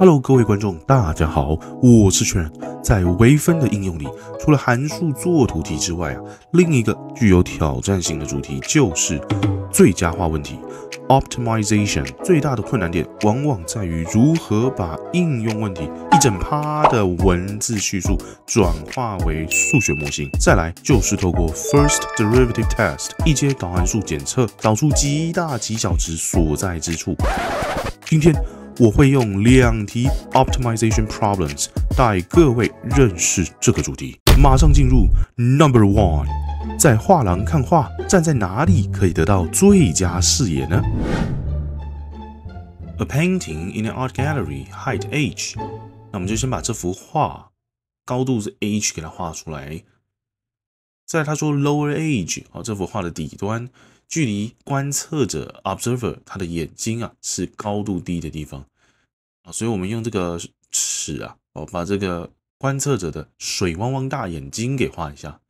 Hello，各位观众，大家好，我是然。在微分的应用里，除了函数作图题之外啊，另一个具有挑战性的主题就是最佳化问题 （optimization）。最大的困难点往往在于如何把应用问题一整趴的文字叙述转化为数学模型。再来就是透过 first derivative test 一阶导函数检测，找出极大极小值所在之处。今天。我会用两题 optimization problems 带各位认识这个主题。马上进入 number one，在画廊看画，站在哪里可以得到最佳视野呢？A painting in an art gallery, height h。那我们就先把这幅画高度是 h 给它画出来。再来，他说 lower a g e 哦，这幅画的底端。距离观测者 observer 他的眼睛啊是高度低的地方啊，所以我们用这个尺啊，哦，把这个观测者的水汪汪大眼睛给画一下。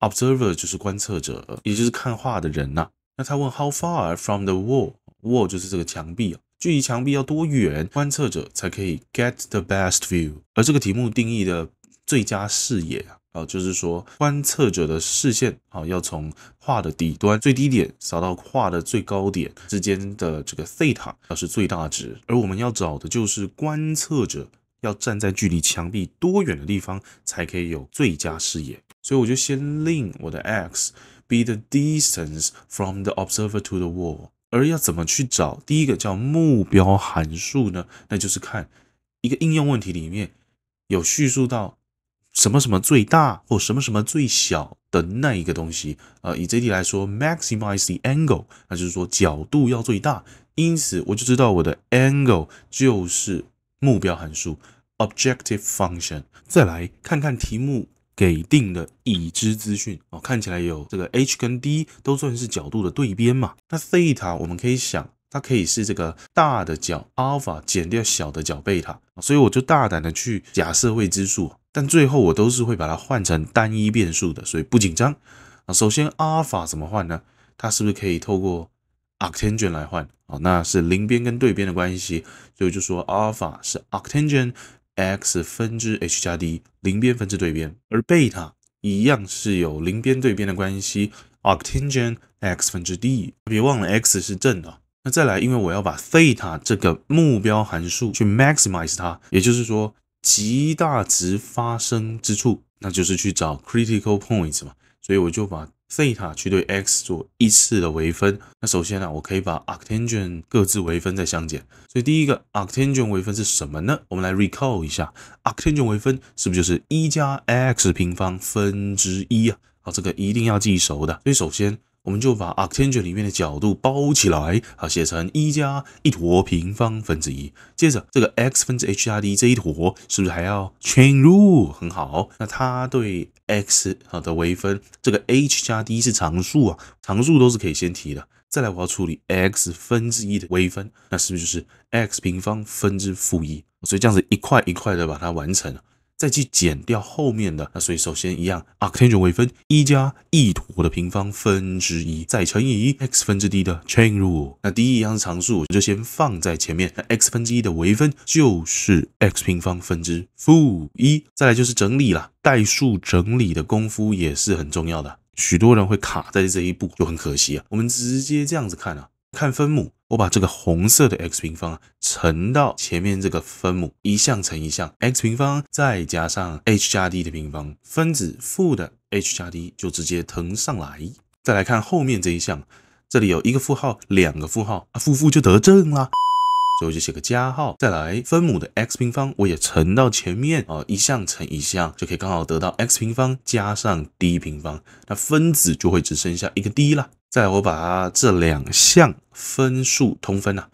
observer 就是观测者，也就是看画的人呐。那他问 how far from the wall？wall 就是这个墙壁，距离墙壁要多远，观测者才可以 get the best view？而这个题目定义的最佳视野啊。啊，就是说，观测者的视线啊，要从画的底端最低点扫到画的最高点之间的这个 theta，要是最大值。而我们要找的就是观测者要站在距离墙壁多远的地方才可以有最佳视野。所以我就先令我的 x be the distance from the observer to the wall。而要怎么去找第一个叫目标函数呢？那就是看一个应用问题里面有叙述到。什么什么最大或什么什么最小的那一个东西？呃，以这题来说，maximize the angle，那就是说角度要最大。因此，我就知道我的 angle 就是目标函数 objective function。再来看看题目给定的已知资讯哦，看起来有这个 h 跟 d 都算是角度的对边嘛。那 theta 我们可以想，它可以是这个大的角 alpha 减掉小的角贝塔，所以我就大胆的去假设未知数。但最后我都是会把它换成单一变数的，所以不紧张啊。首先，阿尔法怎么换呢？它是不是可以透过 octangent 来换啊？那是邻边跟对边的关系，所以就说阿尔法是 octangent x 分之 h 加 d，邻边分之对边。而贝塔一样是有邻边对边的关系，octangent x 分之 d。别忘了 x 是正的。那再来，因为我要把贝塔这个目标函数去 maximize 它，也就是说。极大值发生之处，那就是去找 critical points 嘛，所以我就把 theta 去对 x 做一次的微分。那首先呢，我可以把 arctangent 各自微分再相减。所以第一个 arctangent 微分是什么呢？我们来 recall 一下，arctangent 微分是不是就是一加 x 平方分之一啊？好，这个一定要记熟的。所以首先我们就把 arctangent 里面的角度包起来啊，写成一加一坨平方分之一。接着这个 x 分之 h 加 d 这一坨，是不是还要 chain rule？很好，那它对 x 好的微分，这个 h 加 d 是常数啊，常数都是可以先提的。再来我要处理 x 分之一的微分，那是不是就是 x 平方分之负一？所以这样子一块一块的把它完成了。再去减掉后面的，那所以首先一样 o c t a g e n 微分一加一图的平方分之一，再乘以 x 分之 d 的 chain rule，那第一样常数，就先放在前面，那 x 分之一的微分就是 x 平方分之负一，再来就是整理了，代数整理的功夫也是很重要的，许多人会卡在这一步，就很可惜啊。我们直接这样子看啊，看分母。我把这个红色的 x 平方乘到前面这个分母，一项乘一项，x 平方再加上 h 加 d 的平方，分子负的 h 加 d 就直接腾上来。再来看后面这一项，这里有一个负号，两个负号啊，负负就得正了。所以我就写个加号，再来分母的 x 平方我也乘到前面啊，一项乘一项就可以刚好得到 x 平方加上 d 平方，那分子就会只剩下一个 d 了。再来我把这两项分数通分啊，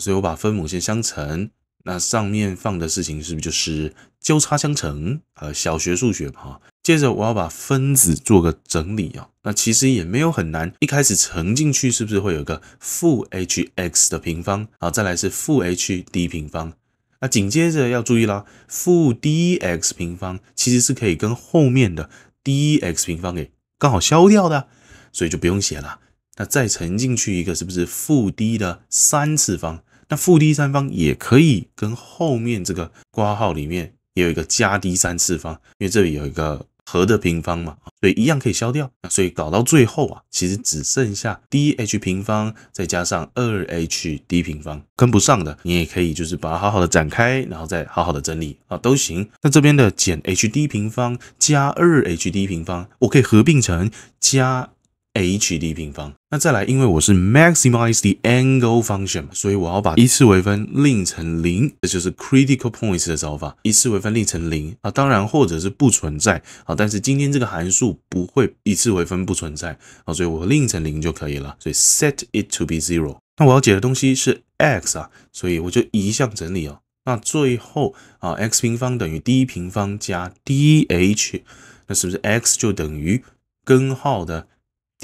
所以我把分母先相乘，那上面放的事情是不是就是交叉相乘？啊，小学数学嘛。接着我要把分子做个整理啊，那其实也没有很难。一开始乘进去是不是会有个负 h x 的平方啊？再来是负 h d 平方。那紧接着要注意啦，负 d x 平方其实是可以跟后面的 d x 平方给刚好消掉的，所以就不用写了。那再乘进去一个是不是负 d 的三次方？那负 d 三方也可以跟后面这个括号里面也有一个加 d 三次方，因为这里有一个。和的平方嘛，所以一样可以消掉，所以搞到最后啊，其实只剩下 d h 平方再加上二 h d 平方，跟不上的你也可以就是把它好好的展开，然后再好好的整理啊，都行。那这边的减 h d 平方加二 h d 平方，我可以合并成加 h d 平方。那再来，因为我是 maximize the angle function，所以我要把一次微分令成零，这就是 critical points 的找法。一次微分令成零啊，当然或者是不存在啊，但是今天这个函数不会一次微分不存在啊，所以我令成零就可以了。所以 set it to be zero。那我要解的东西是 x 啊，所以我就移项整理哦。那最后啊，x 平方等于 d 平方加 d h，那是不是 x 就等于根号的？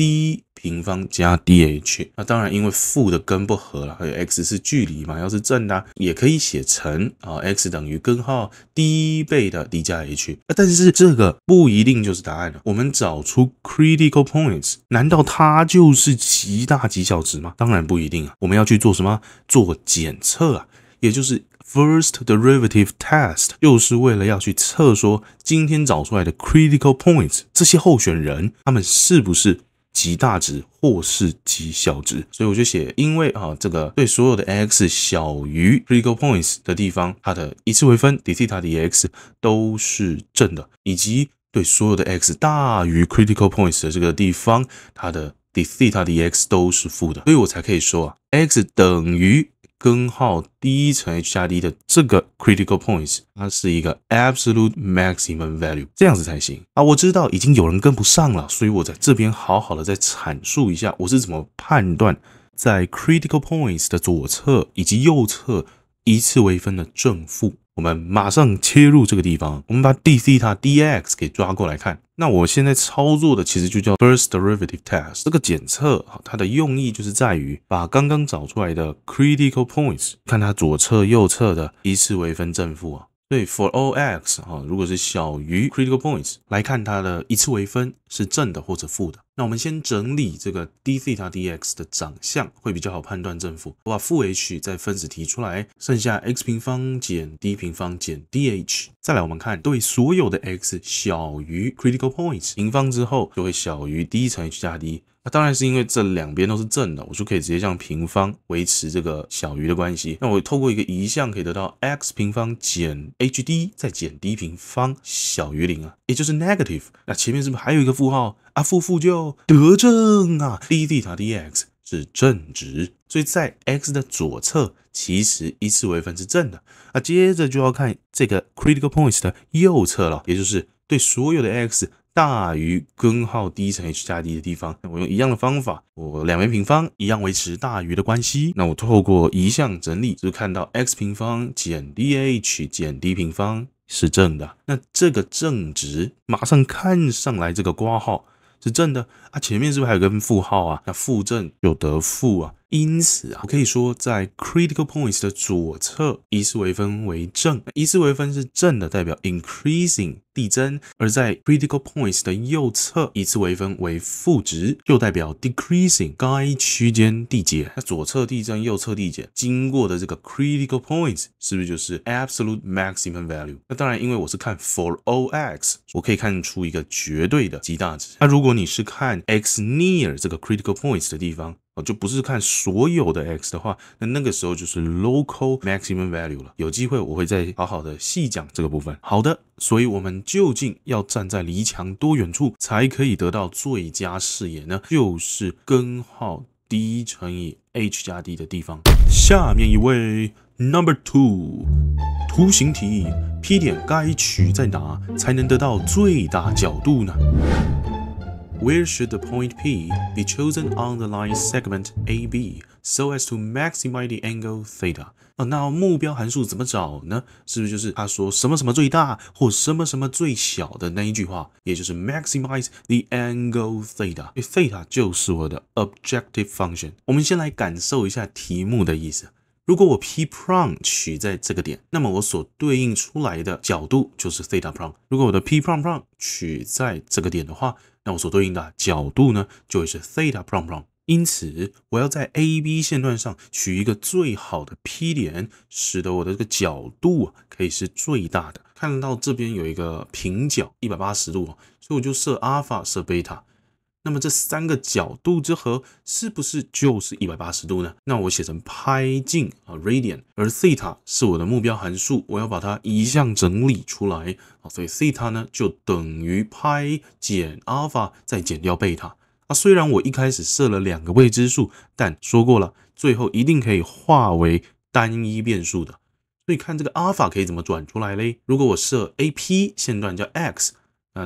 d 平方加 dh，那当然，因为负的根不合了，还有 x 是距离嘛，要是正的也可以写成啊，x 等于根号 d 倍的 d 加 h 啊，但是这个不一定就是答案了。我们找出 critical points，难道它就是极大极小值吗？当然不一定啊。我们要去做什么？做检测啊，也就是 first derivative test，就是为了要去测说今天找出来的 critical points 这些候选人，他们是不是？极大值或是极小值，所以我就写，因为啊，这个对所有的 x 小于 critical points 的地方，它的一次微分 d theta dx 都是正的，以及对所有的 x 大于 critical points 的这个地方，它的 d theta dx 都是负的，所以我才可以说啊，x 等于。根号 d 乘 h 加 d 的这个 critical points，它是一个 absolute maximum value，这样子才行啊！我知道已经有人跟不上了，所以我在这边好好的再阐述一下，我是怎么判断在 critical points 的左侧以及右侧一次微分的正负。我们马上切入这个地方，我们把 D C 它 D X 给抓过来看。那我现在操作的其实就叫 First Derivative Test 这个检测啊，它的用意就是在于把刚刚找出来的 Critical Points 看它左侧右侧的一次微分正负啊。对，for all x，哈，如果是小于 critical points，来看它的一次微分是正的或者负的。那我们先整理这个 d c 加 d x 的长相，会比较好判断正负。我把负 h 在分子提出来，剩下 x 平方减 d 平方减 d h。再来，我们看对所有的 x 小于 critical points 平方之后，就会小于 d 乘 h 加 d。那当然是因为这两边都是正的，我就可以直接像平方维持这个小于的关系。那我透过一个移项，可以得到 x 平方减 h d 再减 d 平方小于零啊，也就是 negative。那前面是不是还有一个负号啊？负负就得正啊！d d d x 是正值，所以在 x 的左侧其实一次微分是正的。那接着就要看这个 critical points 的右侧了，也就是对所有的 x。大于根号 d 乘 h 加 d 的地方，那我用一样的方法，我两边平方，一样维持大于的关系。那我透过移项整理，就看到 x 平方减 d h 减 d 平方是正的。那这个正值，马上看上来这个括号是正的啊，前面是不是还有个负号啊？那负正就得负啊。因此啊，我可以说，在 critical points 的左侧，依次为分为正，依次为分是正的，代表 increasing 递增；而在 critical points 的右侧，依次为分为负值，又代表 decreasing。该区间递减。那左侧递增，右侧递减，经过的这个 critical points 是不是就是 absolute maximum value？那当然，因为我是看 for all x，我可以看出一个绝对的极大值。那如果你是看 x near 这个 critical points 的地方。就不是看所有的 x 的话，那那个时候就是 local maximum value 了。有机会我会再好好的细讲这个部分。好的，所以我们究竟要站在离墙多远处才可以得到最佳视野呢？就是根号 d 乘以 h 加 d 的地方。下面一位，number two，图形题，P 点该取在哪才能得到最大角度呢？Where should the point P be chosen on the line segment AB so as to maximize the angle theta？啊，那目标函数怎么找呢？是不是就是他说什么什么最大或什么什么最小的那一句话？也就是 maximize the angle theta。theta 就是我的 objective function。我们先来感受一下题目的意思。如果我 P prime 取在这个点，那么我所对应出来的角度就是 theta prime。如果我的 P prime prime 取在这个点的话，那我所对应的角度呢，就会是 theta。因此，我要在 AB 线段上取一个最好的 P 点，使得我的这个角度啊可以是最大的。看到这边有一个平角，一百八十度，所以我就设阿尔法，设贝塔。那么这三个角度之和是不是就是一百八十度呢？那我写成派进啊，radian，而西塔是我的目标函数，我要把它一项整理出来啊，所以西塔呢就等于派减阿尔法再减掉贝塔啊。虽然我一开始设了两个未知数，但说过了，最后一定可以化为单一变数的。所以看这个阿尔法可以怎么转出来嘞？如果我设 AP 线段叫 x。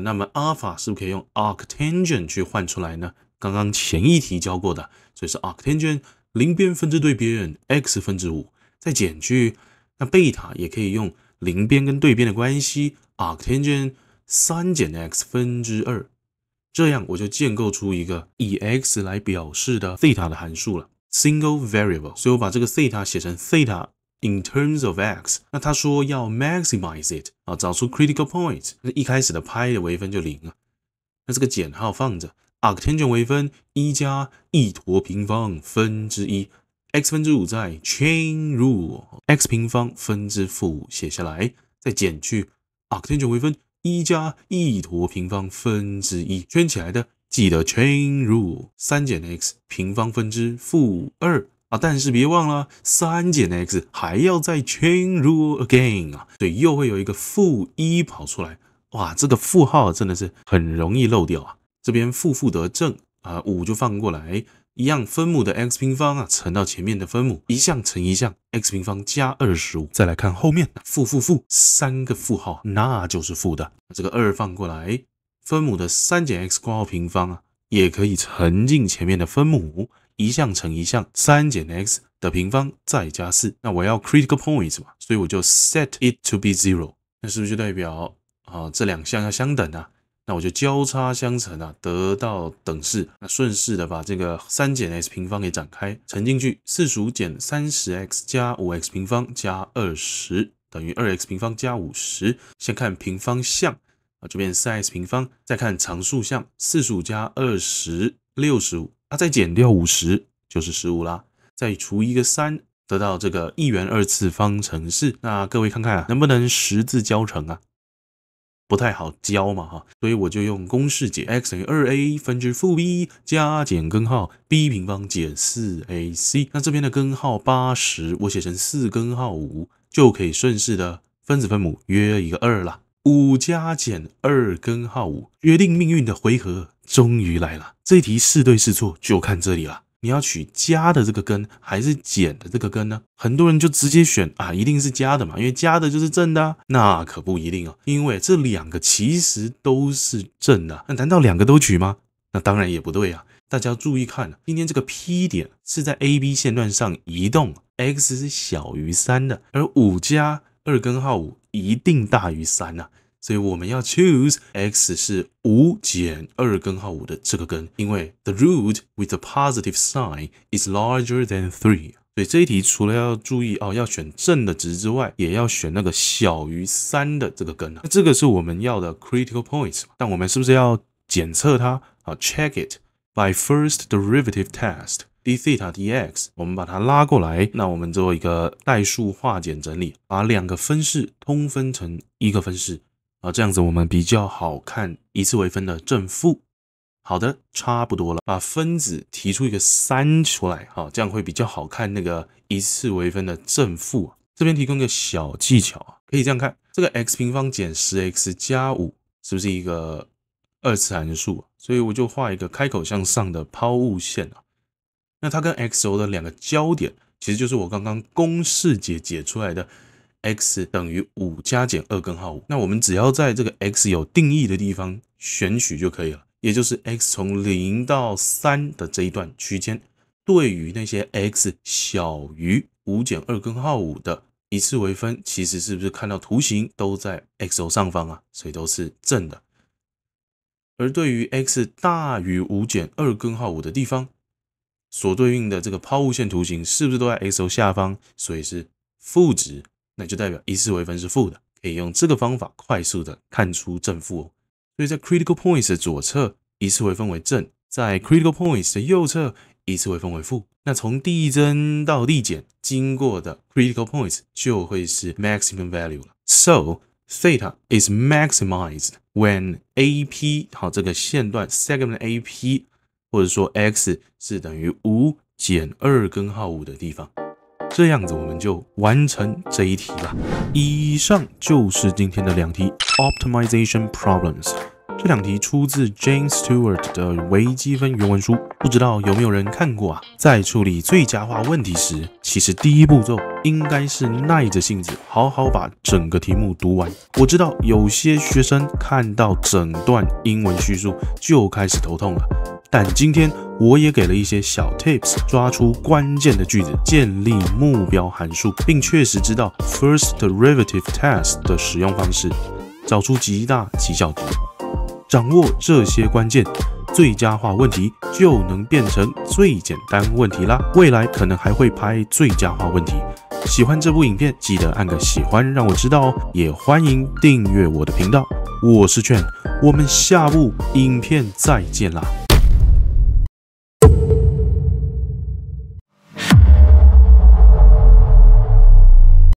那么阿尔法是不是可以用 arctangent 去换出来呢？刚刚前一题教过的，所以是 arctangent 邻边分之对边 x 分之五，再减去那贝塔也可以用邻边跟对边的关系 arctangent 三减 x 分之二，这样我就建构出一个以 x 来表示的西塔的函数了，single variable。所以我把这个西塔写成西塔。In terms of x，那他说要 maximize it，啊，找出 critical point。那一开始的派的微分就零了。那这个减号放着，arctangent 微分一加一坨平方分之一 x 分之五，在 chain rule x 平方分之负五写下来，再减去 arctangent 微分一加一坨平方分之一圈起来的，记得 chain rule 三减 x 平方分之负五二。但是别忘了，三减 x 还要再 chain rule again 啊，对，又会有一个负一跑出来。哇，这个负号真的是很容易漏掉啊。这边负负得正啊，五就放过来，一样分母的 x 平方啊乘到前面的分母，一项乘一项，x 平方加二十五。再来看后面，负负负三个负号，那就是负的。这个二放过来，分母的三减 x 括号平方啊，也可以乘进前面的分母。一项乘一项，三减 x 的平方再加四。那我要 critical points 嘛，所以我就 set it to be zero。那是不是就代表啊这两项要相等啊？那我就交叉相乘啊，得到等式。那顺势的把这个三减 x 平方给展开，乘进去，四十五减三十 x 加五 x 平方加二十等于二 x 平方加五十。先看平方项啊，这边三 x 平方。再看常数项，四十五加二十六十五。再减掉五十就是十五啦，再除一个三，得到这个一元二次方程式。那各位看看啊，能不能十字交乘啊？不太好教嘛哈，所以我就用公式解 x 等于二 a 分之负 b 加减根号 b 平方减四 ac。那这边的根号八十，我写成四根号五，就可以顺势的分子分母约一个二啦。五加减二根号五，决定命运的回合终于来了。这题是对是错，就看这里了。你要取加的这个根，还是减的这个根呢？很多人就直接选啊，一定是加的嘛，因为加的就是正的。那可不一定哦，因为这两个其实都是正的。那难道两个都取吗？那当然也不对啊。大家注意看，今天这个 P 点是在 AB 线段上移动，x 是小于三的，而五加二根号五。一定大于三呐，所以我们要 choose x 是五减二根号五的这个根，因为 the root with the positive sign is larger than three。所以这一题除了要注意哦，要选正的值之外，也要选那个小于三的这个根啊。这个是我们要的 critical points。但我们是不是要检测它？啊 check it by first derivative test。d theta dx，我们把它拉过来，那我们做一个代数化简整理，把两个分式通分成一个分式啊，这样子我们比较好看一次为分的正负。好的，差不多了，把分子提出一个三出来，哈，这样会比较好看那个一次为分的正负。这边提供个小技巧啊，可以这样看，这个 x 平方减十 x 加五是不是一个二次函数？所以我就画一个开口向上的抛物线啊。那它跟 x 轴的两个交点，其实就是我刚刚公式解解出来的 x 等于五加减二根号五。那我们只要在这个 x 有定义的地方选取就可以了，也就是 x 从零到三的这一段区间。对于那些 x 小于五减二根号五的，一次微分，其实是不是看到图形都在 x 轴上方啊？所以都是正的。而对于 x 大于五减二根号五的地方。所对应的这个抛物线图形是不是都在 x 轴下方？所以是负值，那就代表一次微分是负的，可以用这个方法快速的看出正负。所以在 critical points 的左侧，一次微分为正；在 critical points 的右侧，一次微分为负。那从递增到递减经过的 critical points 就会是 maximum value 了。So theta is maximized when AP 好这个线段 segment AP。或者说 x 是等于五减二根号五的地方，这样子我们就完成这一题了。以上就是今天的两题 optimization problems，这两题出自 Jane Stewart 的微积分原文书，不知道有没有人看过啊？在处理最佳化问题时，其实第一步骤应该是耐着性子好好把整个题目读完。我知道有些学生看到整段英文叙述就开始头痛了。但今天我也给了一些小 tips，抓出关键的句子，建立目标函数，并确实知道 first derivative test 的使用方式，找出极大极小值，掌握这些关键，最佳化问题就能变成最简单问题啦。未来可能还会拍最佳化问题。喜欢这部影片，记得按个喜欢，让我知道哦。也欢迎订阅我的频道。我是券，我们下部影片再见啦。